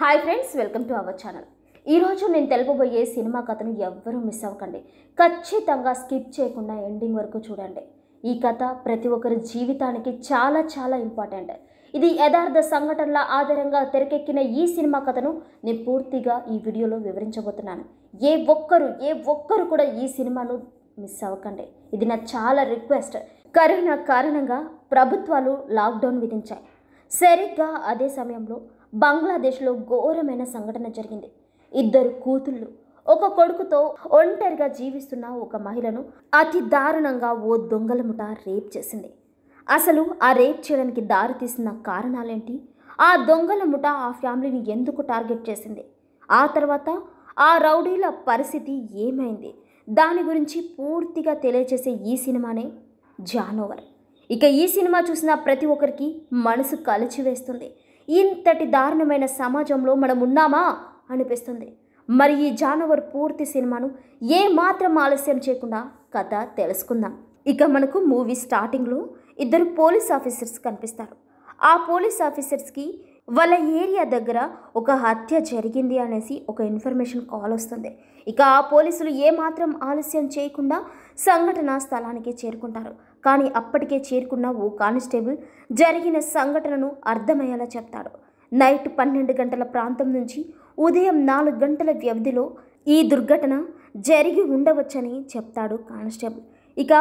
hi friends welcome to our channel ఈరోజు నేను తెలుపబోయే cinema కథను ఎవ్వరూ మిస్ అవ్వకండి ఖచ్చితంగా స్కిప్ చేయకుండా ఎండింగ్ వరకు చూడండి ఈ కథ ప్రతి ఒక్కరి జీవితానికి చాలా చాలా ఇంపార్టెంట్ ఇది యథార్థ సంఘటనల ఆధారంగా తెరకెక్కిన ఈ సినిమా కథను నేను పూర్తిగా ఈ వీడియోలో వివరించబోతున్నాను ఏ ఒక్కరు ఏ ఒక్కరు కూడా ఈ సినిమాను మిస్ అవ్వకండి ఇది నా చాలా రిక్వెస్ట్ కరోనా కారణంగా ప్రభుత్వాలు లాక్డౌన్ విధించాయి సరిగ్గా అదే సమయంలో బంగ్లాదేశ్లో ఘోరమైన సంఘటన జరిగింది ఇద్దరు కూతుళ్ళు ఒక కొడుకుతో ఒంటరిగా జీవిస్తున్న ఒక మహిళను అతి దారుణంగా ఓ దొంగల ముఠ రేప్ చేసింది అసలు ఆ రేప్ చేయడానికి దారి తీసిన కారణాలేంటి ఆ దొంగల ముఠ ఆ ఫ్యామిలీని ఎందుకు టార్గెట్ చేసింది ఆ తర్వాత ఆ రౌడీల పరిస్థితి ఏమైంది దాని గురించి పూర్తిగా తెలియజేసే ఈ సినిమానే జానోవర్ ఇక ఈ సినిమా చూసిన ప్రతి ఒక్కరికి మనసు కలిచివేస్తుంది ఇంతటి దారుణమైన సమాజంలో మనం ఉన్నామా అనిపిస్తుంది మరి ఈ జానవర్ పూర్తి సినిమాను ఏ మాత్రం ఆలస్యం చేయకుండా కథ తెలుసుకుందాం ఇక మనకు మూవీ స్టార్టింగ్లో ఇద్దరు పోలీస్ ఆఫీసర్స్ కనిపిస్తారు ఆ పోలీస్ ఆఫీసర్స్కి వాళ్ళ ఏరియా దగ్గర ఒక హత్య జరిగింది అనేసి ఒక ఇన్ఫర్మేషన్ కాల్ వస్తుంది ఇక ఆ పోలీసులు ఏమాత్రం ఆలస్యం చేయకుండా సంఘటనా స్థలానికి చేరుకుంటారు కానీ అప్పటికే చేరుకున్న ఓ కానిస్టేబుల్ జరిగిన సంఘటనను అర్థమయ్యేలా చెప్తాడు నైట్ పన్నెండు గంటల ప్రాంతం నుంచి ఉదయం నాలుగు గంటల వ్యవధిలో ఈ దుర్ఘటన జరిగి ఉండవచ్చని చెప్తాడు కానిస్టేబుల్ ఇక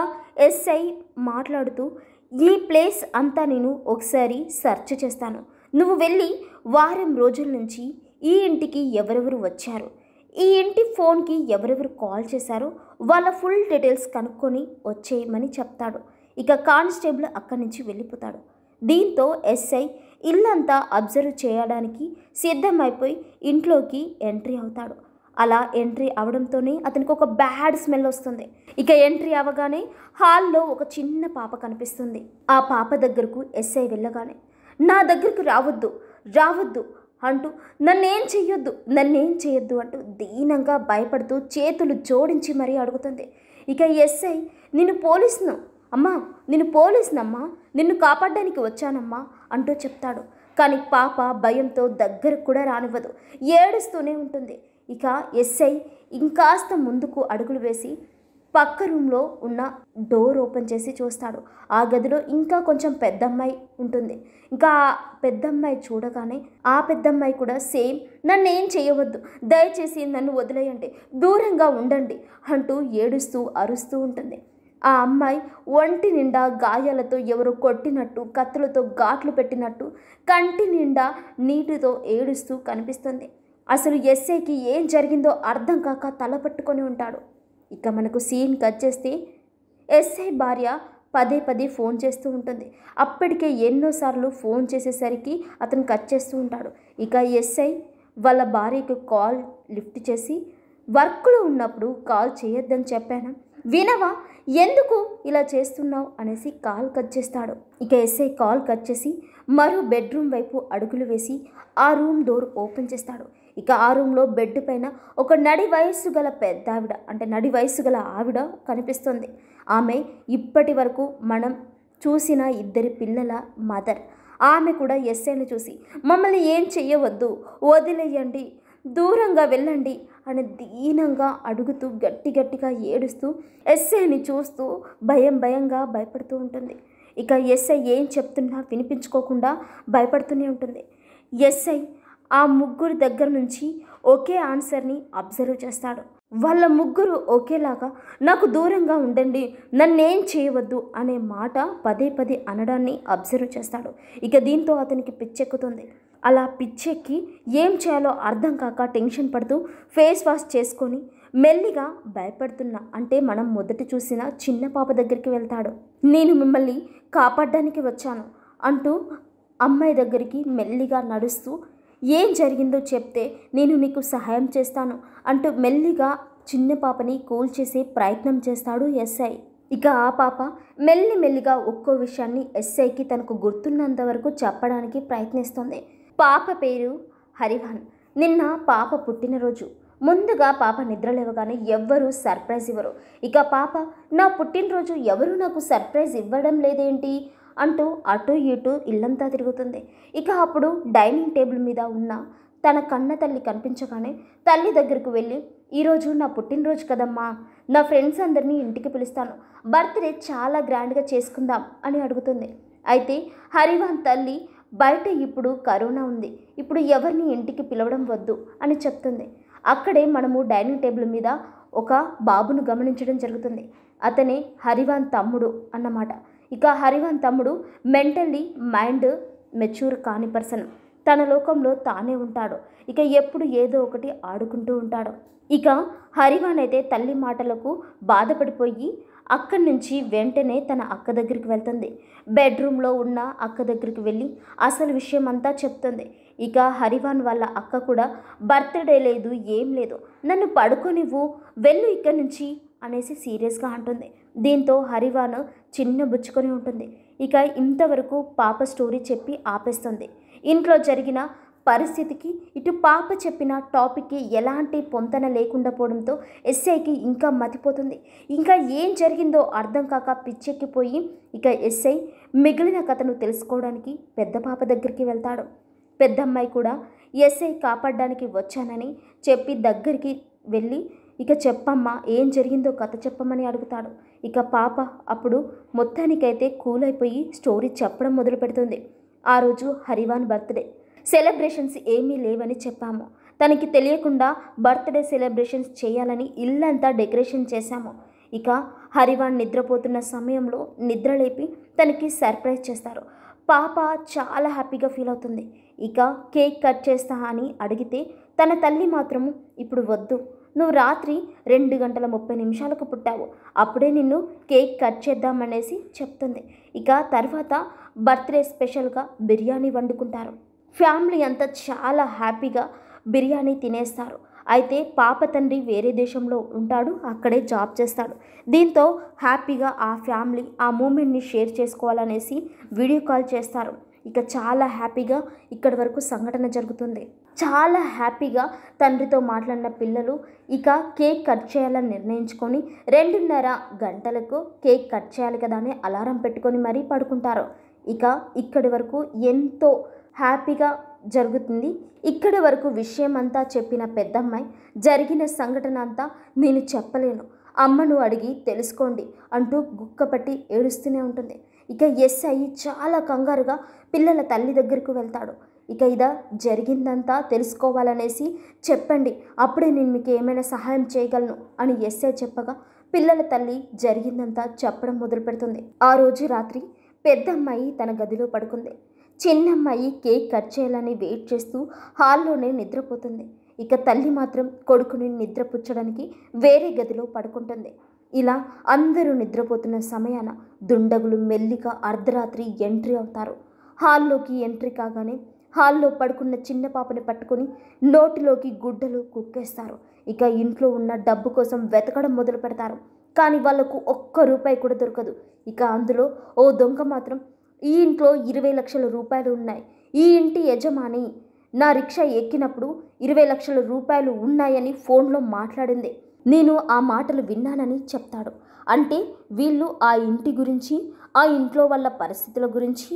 ఎస్ఐ మాట్లాడుతూ ఈ ప్లేస్ అంతా నేను ఒకసారి సెర్చ్ చేస్తాను నువ్వు వెళ్ళి వారం రోజుల నుంచి ఈ ఇంటికి ఎవరెవరు వచ్చారు ఈ ఇంటి ఫోన్కి ఎవరెవరు కాల్ చేశారో వాళ్ళ ఫుల్ డీటెయిల్స్ కనుక్కొని వచ్చేయమని చెప్తాడు ఇక కానిస్టేబుల్ అక్కడి నుంచి వెళ్ళిపోతాడు దీంతో ఎస్ఐ ఇల్లంతా అబ్జర్వ్ చేయడానికి సిద్ధమైపోయి ఇంట్లోకి ఎంట్రీ అవుతాడు అలా ఎంట్రీ అవడంతోనే అతనికి ఒక బ్యాడ్ స్మెల్ వస్తుంది ఇక ఎంట్రీ అవ్వగానే హాల్లో ఒక చిన్న పాప కనిపిస్తుంది ఆ పాప దగ్గరకు ఎస్ఐ వెళ్ళగానే నా దగ్గరకు రావద్దు రావద్దు అంటూ నన్నేం చెయ్యొద్దు నన్నేం చేయొద్దు అంటూ దీనంగా భయపడుతూ చేతులు జోడించి మరీ అడుగుతుంది ఇక ఎస్ఐ నిన్ను పోలీసును అమ్మా నిన్ను పోలీసునమ్మా నిన్ను కాపాడడానికి వచ్చానమ్మా అంటూ చెప్తాడు కానీ పాప భయంతో దగ్గరకు కూడా రానివ్వదు ఏడుస్తూనే ఉంటుంది ఇక ఎస్ఐ ఇంకాస్త ముందుకు అడుగులు వేసి పక్క రూమ్లో ఉన్న డోర్ ఓపెన్ చేసి చూస్తాడు ఆ గదిలో ఇంకా కొంచెం పెద్దమ్మాయి ఉంటుంది ఇంకా ఆ పెద్దమ్మాయి చూడగానే ఆ పెద్దమ్మాయి కూడా సేమ్ నన్ను ఏం చేయవద్దు దయచేసి నన్ను వదిలేయండి దూరంగా ఉండండి అంటూ ఏడుస్తూ అరుస్తూ ఉంటుంది ఆ అమ్మాయి ఒంటి నిండా గాయాలతో ఎవరు కొట్టినట్టు కత్తులతో ఘాట్లు పెట్టినట్టు కంటి నిండా నీటితో ఏడుస్తూ కనిపిస్తుంది అసలు ఎస్ఏకి ఏం జరిగిందో అర్థం కాక తల పట్టుకొని ఉంటాడు ఇక మనకు సీన్ కట్ చేస్తే ఎస్ఐ భార్య పదే పదే ఫోన్ చేస్తూ ఉంటుంది అప్పటికే ఎన్నోసార్లు ఫోన్ చేసేసరికి అతను కట్ చేస్తూ ఉంటాడు ఇక ఎస్ఐ వాళ్ళ భార్యకు కాల్ లిఫ్ట్ చేసి వర్క్లో ఉన్నప్పుడు కాల్ చేయొద్దని చెప్పాను వినవా ఎందుకు ఇలా చేస్తున్నావు అనేసి కాల్ కట్ చేస్తాడు ఇక ఎస్ఐ కాల్ కట్ చేసి మరో బెడ్రూమ్ వైపు అడుగులు వేసి ఆ రూమ్ డోర్ ఓపెన్ చేస్తాడు ఇక ఆ రూమ్లో బెడ్ పైన ఒక నడి వయస్సు గల పెద్ద ఆవిడ అంటే నడి వయస్సు గల ఆవిడ కనిపిస్తుంది ఆమె ఇప్పటి వరకు మనం చూసిన ఇద్దరి పిల్లల మదర్ ఆమె కూడా ఎస్ఐని చూసి మమ్మల్ని ఏం చెయ్యవద్దు వదిలేయండి దూరంగా వెళ్ళండి అని దీనంగా అడుగుతూ గట్టి గట్టిగా ఏడుస్తూ ఎస్ఐని చూస్తూ భయం భయంగా భయపడుతూ ఉంటుంది ఇక ఎస్ఐ ఏం చెప్తున్నా వినిపించుకోకుండా భయపడుతూనే ఉంటుంది ఎస్ఐ ఆ ముగ్గురు దగ్గర నుంచి ఒకే ఆన్సర్ని అబ్జర్వ్ చేస్తాడు వాళ్ళ ముగ్గురు ఒకేలాగా నాకు దూరంగా ఉండండి నన్నేం చేయవద్దు అనే మాట పదే పదే అనడాన్ని అబ్జర్వ్ చేస్తాడు ఇక దీంతో అతనికి పిచ్చెక్కుతుంది అలా పిచ్చెక్కి ఏం చేయాలో అర్థం కాక టెన్షన్ పడుతూ ఫేస్ వాష్ చేసుకొని మెల్లిగా భయపడుతున్న అంటే మనం మొదట చూసిన చిన్న పాప దగ్గరికి వెళ్తాడు నేను మిమ్మల్ని కాపాడడానికి వచ్చాను అంటూ అమ్మాయి దగ్గరికి మెల్లిగా నడుస్తూ ఏం జరిగిందో చెప్తే నేను నీకు సహాయం చేస్తాను అంటూ మెల్లిగా చిన్న పాపని కూల్ చేసే ప్రయత్నం చేస్తాడు ఎస్ఐ ఇక ఆ పాప మెల్లి మెల్లిగా ఒక్కో విషయాన్ని ఎస్ఐకి తనకు గుర్తున్నంత వరకు చెప్పడానికి ప్రయత్నిస్తుంది పాప పేరు హరిహన్ నిన్న పాప పుట్టినరోజు ముందుగా పాప నిద్రలేవగానే ఎవ్వరూ సర్ప్రైజ్ ఇవ్వరు ఇక పాప నా పుట్టినరోజు ఎవరు నాకు సర్ప్రైజ్ ఇవ్వడం లేదేంటి అంటూ అటు ఇటు ఇల్లంతా తిరుగుతుంది ఇక అప్పుడు డైనింగ్ టేబుల్ మీద ఉన్న తన కన్న తల్లి కనిపించగానే తల్లి దగ్గరకు వెళ్ళి ఈరోజు నా పుట్టినరోజు కదమ్మా నా ఫ్రెండ్స్ అందరినీ ఇంటికి పిలుస్తాను బర్త్డే చాలా గ్రాండ్గా చేసుకుందాం అని అడుగుతుంది అయితే హరివాన్ తల్లి బయట ఇప్పుడు కరోనా ఉంది ఇప్పుడు ఎవరిని ఇంటికి పిలవడం వద్దు అని చెప్తుంది అక్కడే మనము డైనింగ్ టేబుల్ మీద ఒక బాబును గమనించడం జరుగుతుంది అతనే హరివాన్ తమ్ముడు అన్నమాట ఇక హరివన్ తమ్ముడు మెంటల్లీ మైండ్ మెచ్యూర్ కాని పర్సన్ తన లోకంలో తానే ఉంటాడు ఇక ఎప్పుడు ఏదో ఒకటి ఆడుకుంటూ ఉంటాడు ఇక హరివాన్ అయితే తల్లి మాటలకు బాధపడిపోయి అక్కడి నుంచి వెంటనే తన అక్క దగ్గరికి వెళ్తుంది బెడ్రూమ్లో ఉన్న అక్క దగ్గరికి వెళ్ళి అసలు విషయం అంతా చెప్తుంది ఇక హరివాన్ వాళ్ళ అక్క కూడా బర్త్డే లేదు ఏం లేదు నన్ను పడుకొనివ్వు వెళ్ళు ఇక్కడి నుంచి అనేసి సీరియస్గా అంటుంది దీంతో హరివాన్ చిన్న బుచ్చుకొని ఉంటుంది ఇక ఇంతవరకు పాప స్టోరీ చెప్పి ఆపేస్తుంది ఇంట్లో జరిగిన పరిస్థితికి ఇటు పాప చెప్పిన టాపిక్కి ఎలాంటి పొంతన లేకుండా పోవడంతో ఎస్ఐకి ఇంకా మతిపోతుంది ఇంకా ఏం జరిగిందో అర్థం కాక పిచ్చెక్కిపోయి ఇక ఎస్ఐ మిగిలిన కథను తెలుసుకోవడానికి పెద్ద పాప దగ్గరికి వెళ్తాడు పెద్దమ్మాయి కూడా ఎస్ఐ కాపాడడానికి వచ్చానని చెప్పి దగ్గరికి వెళ్ళి ఇక చెప్పమ్మా ఏం జరిగిందో కథ చెప్పమని అడుగుతాడు ఇక పాప అప్పుడు మొత్తానికైతే కూల్ అయిపోయి స్టోరీ చెప్పడం మొదలు పెడుతుంది ఆ రోజు హరివాన్ బర్త్డే సెలబ్రేషన్స్ ఏమీ లేవని చెప్పాము తనకి తెలియకుండా బర్త్డే సెలబ్రేషన్స్ చేయాలని ఇల్లంతా డెకరేషన్ చేశాము ఇక హరివాన్ నిద్రపోతున్న సమయంలో నిద్రలేపి తనకి సర్ప్రైజ్ చేస్తారు పాప చాలా హ్యాపీగా ఫీల్ అవుతుంది ఇక కేక్ కట్ చేస్తా అని అడిగితే తన తల్లి మాత్రము ఇప్పుడు వద్దు నువ్వు రాత్రి రెండు గంటల ముప్పై నిమిషాలకు పుట్టావు అప్పుడే నిన్ను కేక్ కట్ చేద్దామనేసి చెప్తుంది ఇక తర్వాత బర్త్డే స్పెషల్గా బిర్యానీ వండుకుంటారు ఫ్యామిలీ అంతా చాలా హ్యాపీగా బిర్యానీ తినేస్తారు అయితే పాప తండ్రి వేరే దేశంలో ఉంటాడు అక్కడే జాబ్ చేస్తాడు దీంతో హ్యాపీగా ఆ ఫ్యామిలీ ఆ మూమెంట్ని షేర్ చేసుకోవాలనేసి వీడియో కాల్ చేస్తారు ఇక చాలా హ్యాపీగా ఇక్కడి వరకు సంఘటన జరుగుతుంది చాలా హ్యాపీగా తండ్రితో మాట్లాడిన పిల్లలు ఇక కేక్ కట్ చేయాలని నిర్ణయించుకొని రెండున్నర గంటలకు కేక్ కట్ చేయాలి కదా అని అలారం పెట్టుకొని మరీ పడుకుంటారు ఇక ఇక్కడి వరకు ఎంతో హ్యాపీగా జరుగుతుంది ఇక్కడి వరకు విషయం అంతా చెప్పిన పెద్దమ్మాయి జరిగిన సంఘటన అంతా నేను చెప్పలేను అమ్మను అడిగి తెలుసుకోండి అంటూ గుక్కపట్టి ఏడుస్తూనే ఉంటుంది ఇక ఎస్ చాలా కంగారుగా పిల్లల తల్లి దగ్గరకు వెళ్తాడు ఇక ఇదా జరిగిందంతా తెలుసుకోవాలనేసి చెప్పండి అప్పుడే నేను మీకు ఏమైనా సహాయం చేయగలను అని ఎస్ఐ చెప్పగా పిల్లల తల్లి జరిగిందంతా చెప్పడం మొదలు పెడుతుంది ఆ రోజు రాత్రి పెద్దమ్మాయి తన గదిలో పడుకుంది చిన్నమ్మాయి కేక్ కట్ చేయాలని వెయిట్ చేస్తూ హాల్లోనే నిద్రపోతుంది ఇక తల్లి మాత్రం కొడుకుని నిద్రపుచ్చడానికి వేరే గదిలో పడుకుంటుంది ఇలా అందరూ నిద్రపోతున్న సమయాన దుండగులు మెల్లిగా అర్ధరాత్రి ఎంట్రీ అవుతారు హాల్లోకి ఎంట్రీ కాగానే హాల్లో పడుకున్న చిన్న పాపని పట్టుకొని నోటిలోకి గుడ్డలు కుక్కేస్తారు ఇక ఇంట్లో ఉన్న డబ్బు కోసం వెతకడం మొదలు పెడతారు కానీ వాళ్లకు ఒక్క రూపాయి కూడా దొరకదు ఇక అందులో ఓ దొంగ మాత్రం ఈ ఇంట్లో ఇరవై లక్షల రూపాయలు ఉన్నాయి ఈ ఇంటి యజమాని నా రిక్షా ఎక్కినప్పుడు ఇరవై లక్షల రూపాయలు ఉన్నాయని ఫోన్లో మాట్లాడింది నేను ఆ మాటలు విన్నానని చెప్తాడు అంటే వీళ్ళు ఆ ఇంటి గురించి ఆ ఇంట్లో వాళ్ళ పరిస్థితుల గురించి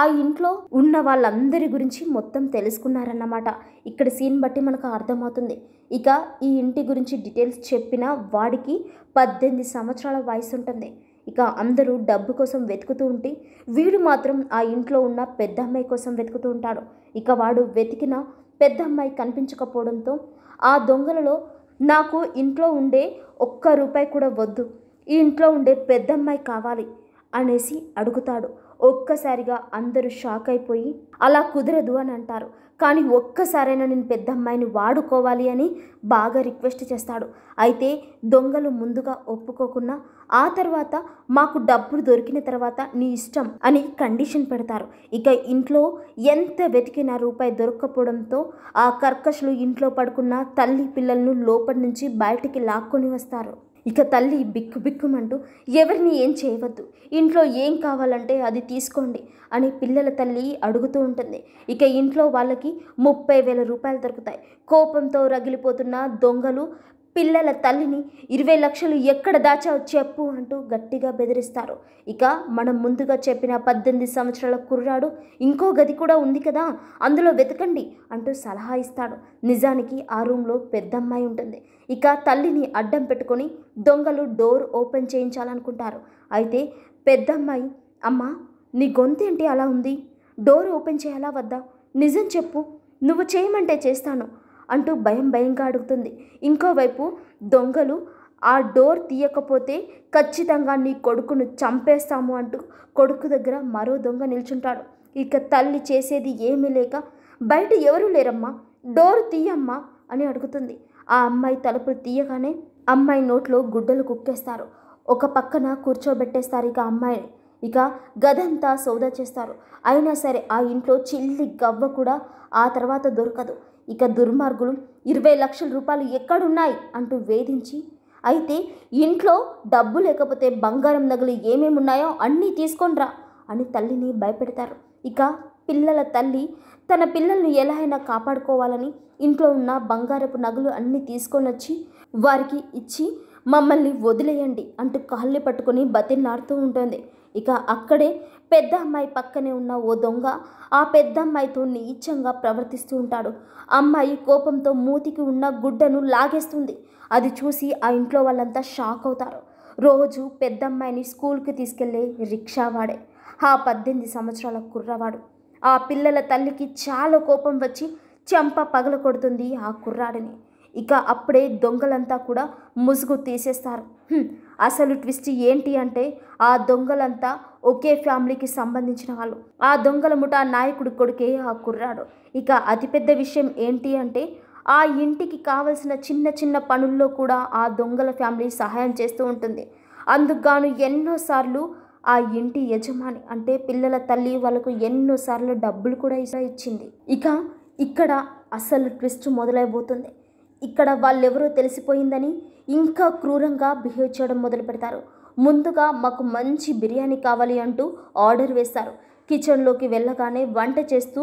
ఆ ఇంట్లో ఉన్న వాళ్ళందరి గురించి మొత్తం తెలుసుకున్నారన్నమాట ఇక్కడ సీన్ బట్టి మనకు అర్థమవుతుంది ఇక ఈ ఇంటి గురించి డీటెయిల్స్ చెప్పిన వాడికి పద్దెనిమిది సంవత్సరాల వయసు ఉంటుంది ఇక అందరూ డబ్బు కోసం వెతుకుతూ ఉంటే వీడు మాత్రం ఆ ఇంట్లో ఉన్న పెద్ద అమ్మాయి కోసం వెతుకుతూ ఉంటాడు ఇక వాడు వెతికిన పెద్ద అమ్మాయి కనిపించకపోవడంతో ఆ దొంగలలో నాకు ఇంట్లో ఉండే ఒక్క రూపాయి కూడా వద్దు ఈ ఇంట్లో ఉండే పెద్దమ్మాయి కావాలి అనేసి అడుగుతాడు ఒక్కసారిగా అందరూ షాక్ అయిపోయి అలా కుదరదు అని అంటారు కానీ ఒక్కసారైనా నేను పెద్ద అమ్మాయిని వాడుకోవాలి అని బాగా రిక్వెస్ట్ చేస్తాడు అయితే దొంగలు ముందుగా ఒప్పుకోకుండా ఆ తర్వాత మాకు డబ్బులు దొరికిన తర్వాత నీ ఇష్టం అని కండిషన్ పెడతారు ఇక ఇంట్లో ఎంత వెతికిన రూపాయి దొరకకపోవడంతో ఆ కర్కశులు ఇంట్లో పడుకున్న తల్లి పిల్లలను లోపల నుంచి బయటికి లాక్కొని వస్తారు ఇక తల్లి బిక్కు బిక్కుమంటూ ఎవరిని ఏం చేయవద్దు ఇంట్లో ఏం కావాలంటే అది తీసుకోండి అని పిల్లల తల్లి అడుగుతూ ఉంటుంది ఇక ఇంట్లో వాళ్ళకి ముప్పై వేల రూపాయలు దొరుకుతాయి కోపంతో రగిలిపోతున్న దొంగలు పిల్లల తల్లిని ఇరవై లక్షలు ఎక్కడ దాచా చెప్పు అంటూ గట్టిగా బెదిరిస్తారు ఇక మనం ముందుగా చెప్పిన పద్దెనిమిది సంవత్సరాల కుర్రాడు ఇంకో గది కూడా ఉంది కదా అందులో వెతకండి అంటూ సలహా ఇస్తాడు నిజానికి ఆ రూమ్లో పెద్దమ్మాయి ఉంటుంది ఇక తల్లిని అడ్డం పెట్టుకొని దొంగలు డోర్ ఓపెన్ చేయించాలనుకుంటారు అయితే పెద్దమ్మాయి అమ్మ నీ గొంతేంటి అలా ఉంది డోర్ ఓపెన్ చేయాలా వద్దా నిజం చెప్పు నువ్వు చేయమంటే చేస్తాను అంటూ భయం భయంగా అడుగుతుంది ఇంకోవైపు దొంగలు ఆ డోర్ తీయకపోతే ఖచ్చితంగా నీ కొడుకును చంపేస్తాము అంటూ కొడుకు దగ్గర మరో దొంగ నిల్చుంటాడు ఇక తల్లి చేసేది ఏమీ లేక బయట ఎవరూ లేరమ్మా డోర్ తీయమ్మా అని అడుగుతుంది ఆ అమ్మాయి తలుపులు తీయగానే అమ్మాయి నోట్లో గుడ్డలు కుక్కేస్తారు ఒక పక్కన కూర్చోబెట్టేస్తారు ఇక అమ్మాయిని ఇక గదంతా సౌదా చేస్తారు అయినా సరే ఆ ఇంట్లో చిల్లి గవ్వ కూడా ఆ తర్వాత దొరకదు ఇక దుర్మార్గులు ఇరవై లక్షల రూపాయలు ఎక్కడున్నాయి అంటూ వేధించి అయితే ఇంట్లో డబ్బు లేకపోతే బంగారం నగలు ఏమేమి ఉన్నాయో అన్నీ తీసుకొనిరా అని తల్లిని భయపెడతారు ఇక పిల్లల తల్లి తన పిల్లల్ని ఎలా అయినా కాపాడుకోవాలని ఇంట్లో ఉన్న బంగారపు నగలు అన్నీ తీసుకొని వచ్చి వారికి ఇచ్చి మమ్మల్ని వదిలేయండి అంటూ కాళ్ళు పట్టుకొని బతిలాడుతూ ఉంటుంది ఇక అక్కడే పెద్ద అమ్మాయి పక్కనే ఉన్న ఓ దొంగ ఆ పెద్ద అమ్మాయితో నీచంగా ప్రవర్తిస్తూ ఉంటాడు అమ్మాయి కోపంతో మూతికి ఉన్న గుడ్డను లాగేస్తుంది అది చూసి ఆ ఇంట్లో వాళ్ళంతా షాక్ అవుతారు రోజు పెద్ద అమ్మాయిని స్కూల్కి తీసుకెళ్లే రిక్షావాడే ఆ పద్దెనిమిది సంవత్సరాల కుర్రవాడు ఆ పిల్లల తల్లికి చాలా కోపం వచ్చి చెంప పగల కొడుతుంది ఆ కుర్రాడిని ఇక అప్పుడే దొంగలంతా కూడా ముసుగు తీసేస్తారు అసలు ట్విస్ట్ ఏంటి అంటే ఆ దొంగలంతా ఒకే ఫ్యామిలీకి సంబంధించిన వాళ్ళు ఆ దొంగల ముఠా నాయకుడు కొడుకే ఆ కుర్రాడు ఇక అతిపెద్ద విషయం ఏంటి అంటే ఆ ఇంటికి కావలసిన చిన్న చిన్న పనుల్లో కూడా ఆ దొంగల ఫ్యామిలీ సహాయం చేస్తూ ఉంటుంది అందుకుగాను ఎన్నోసార్లు ఆ ఇంటి యజమాని అంటే పిల్లల తల్లి వాళ్ళకు ఎన్నోసార్లు డబ్బులు కూడా ఇచ్చింది ఇక ఇక్కడ అసలు ట్విస్ట్ మొదలైపోతుంది ఇక్కడ వాళ్ళెవరో తెలిసిపోయిందని ఇంకా క్రూరంగా బిహేవ్ చేయడం మొదలు పెడతారు ముందుగా మాకు మంచి బిర్యానీ కావాలి అంటూ ఆర్డర్ వేస్తారు కిచెన్లోకి వెళ్ళగానే వంట చేస్తూ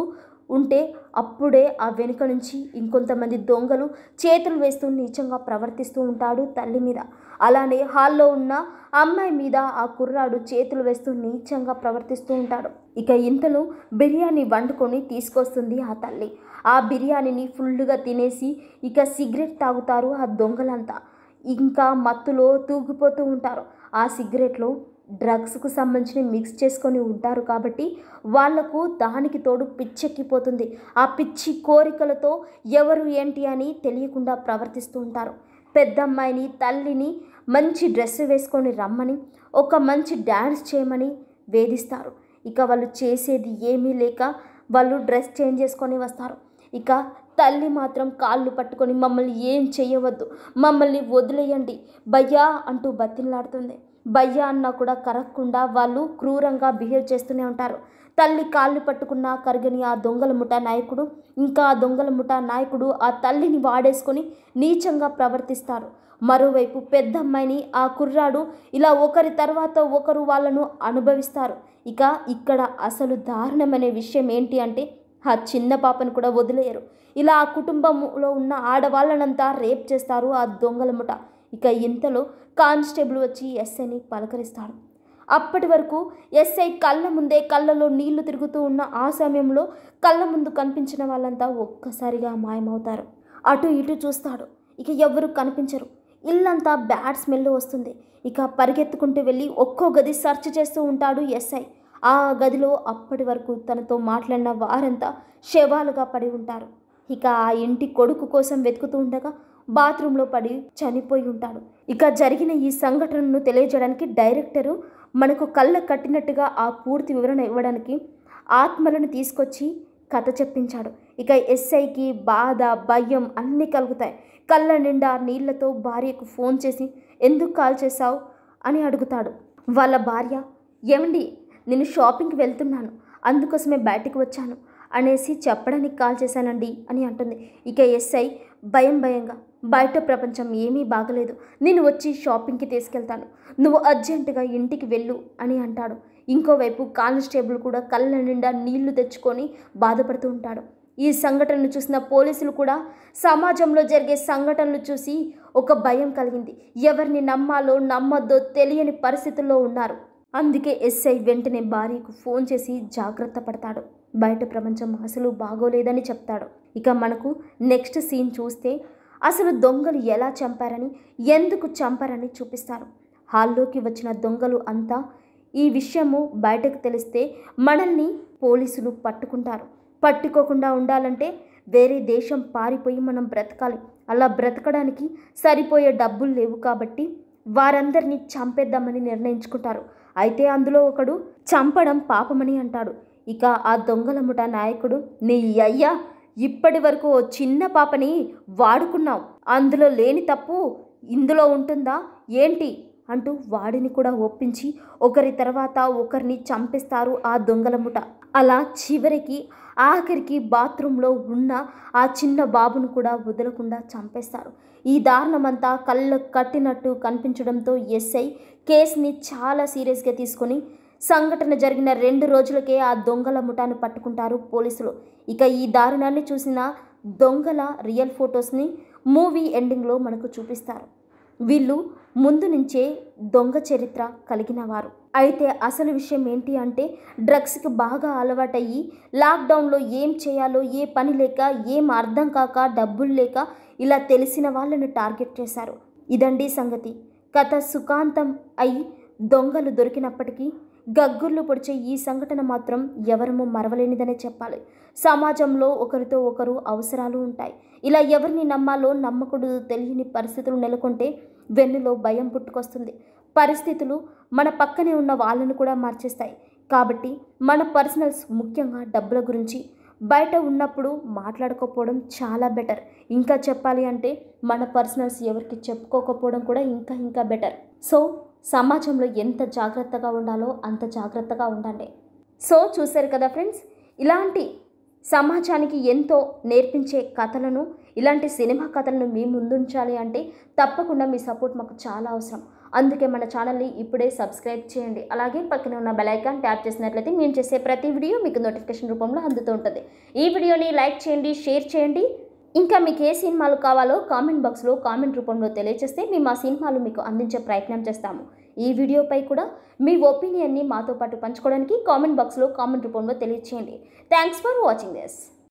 ఉంటే అప్పుడే ఆ వెనుక నుంచి ఇంకొంతమంది దొంగలు చేతులు వేస్తూ నీచంగా ప్రవర్తిస్తూ ఉంటాడు తల్లి మీద అలానే హాల్లో ఉన్న అమ్మాయి మీద ఆ కుర్రాడు చేతులు వేస్తూ నీచంగా ప్రవర్తిస్తూ ఉంటాడు ఇక ఇంతలో బిర్యానీ వండుకొని తీసుకొస్తుంది ఆ తల్లి ఆ బిర్యానీని ఫుల్గా తినేసి ఇక సిగరెట్ తాగుతారు ఆ దొంగలంతా ఇంకా మత్తులో తూగిపోతూ ఉంటారు ఆ సిగరెట్లో డ్రగ్స్కు సంబంధించి మిక్స్ చేసుకొని ఉంటారు కాబట్టి వాళ్లకు దానికి తోడు పిచ్చెక్కిపోతుంది ఆ పిచ్చి కోరికలతో ఎవరు ఏంటి అని తెలియకుండా ప్రవర్తిస్తూ ఉంటారు పెద్దమ్మాయిని తల్లిని మంచి డ్రెస్ వేసుకొని రమ్మని ఒక మంచి డ్యాన్స్ చేయమని వేధిస్తారు ఇక వాళ్ళు చేసేది ఏమీ లేక వాళ్ళు డ్రెస్ చేంజ్ చేసుకొని వస్తారు ఇక తల్లి మాత్రం కాళ్ళు పట్టుకొని మమ్మల్ని ఏం చేయవద్దు మమ్మల్ని వదిలేయండి భయ్యా అంటూ బతిలాడుతుంది భయ్యా అన్నా కూడా కరగకుండా వాళ్ళు క్రూరంగా బిహేవ్ చేస్తూనే ఉంటారు తల్లి కాళ్ళు పట్టుకున్న కరగని ఆ దొంగల ముఠా నాయకుడు ఇంకా ఆ దొంగల ముఠా నాయకుడు ఆ తల్లిని వాడేసుకొని నీచంగా ప్రవర్తిస్తారు మరోవైపు పెద్దమ్మాయిని ఆ కుర్రాడు ఇలా ఒకరి తర్వాత ఒకరు వాళ్ళను అనుభవిస్తారు ఇక ఇక్కడ అసలు దారుణమనే విషయం ఏంటి అంటే ఆ చిన్న పాపను కూడా వదిలేయరు ఇలా ఆ కుటుంబంలో ఉన్న ఆడవాళ్ళనంతా రేప్ చేస్తారు ఆ దొంగల ముఠ ఇక ఇంతలో కానిస్టేబుల్ వచ్చి ఎస్ఐని పలకరిస్తాడు అప్పటి వరకు ఎస్ఐ కళ్ళ ముందే కళ్ళలో నీళ్లు తిరుగుతూ ఉన్న ఆ సమయంలో కళ్ళ ముందు కనిపించిన వాళ్ళంతా ఒక్కసారిగా మాయమవుతారు అటు ఇటు చూస్తాడు ఇక ఎవరు కనిపించరు ఇల్లంతా బ్యాడ్ స్మెల్ వస్తుంది ఇక పరిగెత్తుకుంటూ వెళ్ళి ఒక్కో గది సెర్చ్ చేస్తూ ఉంటాడు ఎస్ఐ ఆ గదిలో అప్పటి వరకు తనతో మాట్లాడిన వారంతా శవాలుగా పడి ఉంటారు ఇక ఆ ఇంటి కొడుకు కోసం వెతుకుతూ ఉండగా బాత్రూంలో పడి చనిపోయి ఉంటాడు ఇక జరిగిన ఈ సంఘటనను తెలియజేయడానికి డైరెక్టరు మనకు కళ్ళ కట్టినట్టుగా ఆ పూర్తి వివరణ ఇవ్వడానికి ఆత్మలను తీసుకొచ్చి కథ చెప్పించాడు ఇక ఎస్ఐకి బాధ భయం అన్నీ కలుగుతాయి కళ్ళ నిండా నీళ్లతో భార్యకు ఫోన్ చేసి ఎందుకు కాల్ చేశావు అని అడుగుతాడు వాళ్ళ భార్య ఏమండి నేను షాపింగ్కి వెళ్తున్నాను అందుకోసమే బయటకు వచ్చాను అనేసి చెప్పడానికి కాల్ చేశానండి అని అంటుంది ఇక ఎస్ఐ భయం భయంగా బయట ప్రపంచం ఏమీ బాగలేదు నేను వచ్చి షాపింగ్కి తీసుకెళ్తాను నువ్వు అర్జెంటుగా ఇంటికి వెళ్ళు అని అంటాడు ఇంకోవైపు కానిస్టేబుల్ కూడా కళ్ళ నిండా నీళ్లు తెచ్చుకొని బాధపడుతూ ఉంటాడు ఈ సంఘటనను చూసిన పోలీసులు కూడా సమాజంలో జరిగే సంఘటనలు చూసి ఒక భయం కలిగింది ఎవరిని నమ్మాలో నమ్మద్దో తెలియని పరిస్థితుల్లో ఉన్నారు అందుకే ఎస్ఐ వెంటనే భార్యకు ఫోన్ చేసి జాగ్రత్త పడతాడు బయట ప్రపంచం అసలు బాగోలేదని చెప్తాడు ఇక మనకు నెక్స్ట్ సీన్ చూస్తే అసలు దొంగలు ఎలా చంపారని ఎందుకు చంపారని చూపిస్తారు హాల్లోకి వచ్చిన దొంగలు అంతా ఈ విషయము బయటకు తెలిస్తే మనల్ని పోలీసులు పట్టుకుంటారు పట్టుకోకుండా ఉండాలంటే వేరే దేశం పారిపోయి మనం బ్రతకాలి అలా బ్రతకడానికి సరిపోయే డబ్బులు లేవు కాబట్టి వారందరినీ చంపేద్దామని నిర్ణయించుకుంటారు అయితే అందులో ఒకడు చంపడం పాపమని అంటాడు ఇక ఆ దొంగల ముఠ నాయకుడు నీ అయ్యా ఇప్పటి వరకు ఓ చిన్న పాపని వాడుకున్నావు అందులో లేని తప్పు ఇందులో ఉంటుందా ఏంటి అంటూ వాడిని కూడా ఒప్పించి ఒకరి తర్వాత ఒకరిని చంపేస్తారు ఆ దొంగల ముఠ అలా చివరికి ఆఖరికి బాత్రూంలో ఉన్న ఆ చిన్న బాబును కూడా వదలకుండా చంపేస్తారు ఈ దారుణమంతా కళ్ళ కట్టినట్టు కనిపించడంతో ఎస్ఐ కేసుని చాలా సీరియస్గా తీసుకొని సంఘటన జరిగిన రెండు రోజులకే ఆ దొంగల ముఠాను పట్టుకుంటారు పోలీసులు ఇక ఈ దారుణాన్ని చూసిన దొంగల రియల్ ఫొటోస్ని మూవీ ఎండింగ్లో మనకు చూపిస్తారు వీళ్ళు ముందు నుంచే దొంగ చరిత్ర కలిగిన వారు అయితే అసలు విషయం ఏంటి అంటే డ్రగ్స్కి బాగా అలవాటయ్యి లాక్డౌన్లో ఏం చేయాలో ఏ పని లేక ఏం అర్థం కాక డబ్బులు లేక ఇలా తెలిసిన వాళ్ళని టార్గెట్ చేశారు ఇదండి సంగతి కథ సుఖాంతం అయి దొంగలు దొరికినప్పటికీ గగ్గుర్లు పొడిచే ఈ సంఘటన మాత్రం ఎవరము మరవలేనిదనే చెప్పాలి సమాజంలో ఒకరితో ఒకరు అవసరాలు ఉంటాయి ఇలా ఎవరిని నమ్మాలో నమ్మకూడదు తెలియని పరిస్థితులు నెలకొంటే వెన్నులో భయం పుట్టుకొస్తుంది పరిస్థితులు మన పక్కనే ఉన్న వాళ్ళను కూడా మార్చేస్తాయి కాబట్టి మన పర్సనల్స్ ముఖ్యంగా డబ్బుల గురించి బయట ఉన్నప్పుడు మాట్లాడుకోపోవడం చాలా బెటర్ ఇంకా చెప్పాలి అంటే మన పర్సనల్స్ ఎవరికి చెప్పుకోకపోవడం కూడా ఇంకా ఇంకా బెటర్ సో సమాజంలో ఎంత జాగ్రత్తగా ఉండాలో అంత జాగ్రత్తగా ఉండండి సో చూశారు కదా ఫ్రెండ్స్ ఇలాంటి సమాజానికి ఎంతో నేర్పించే కథలను ఇలాంటి సినిమా కథలను మీ ముందుంచాలి అంటే తప్పకుండా మీ సపోర్ట్ మాకు చాలా అవసరం అందుకే మన ఛానల్ని ఇప్పుడే సబ్స్క్రైబ్ చేయండి అలాగే పక్కన ఉన్న బెలైకాన్ ట్యాప్ చేసినట్లయితే మేము చేసే ప్రతి వీడియో మీకు నోటిఫికేషన్ రూపంలో అందుతూ ఉంటుంది ఈ వీడియోని లైక్ చేయండి షేర్ చేయండి ఇంకా మీకు ఏ సినిమాలు కావాలో కామెంట్ బాక్స్లో కామెంట్ రూపంలో తెలియజేస్తే మేము ఆ సినిమాలు మీకు అందించే ప్రయత్నం చేస్తాము ఈ వీడియోపై కూడా మీ ఒపీనియన్ని మాతో పాటు పంచుకోవడానికి కామెంట్ బాక్స్లో కామెంట్ రూపంలో తెలియజేయండి థ్యాంక్స్ ఫర్ వాచింగ్ దిస్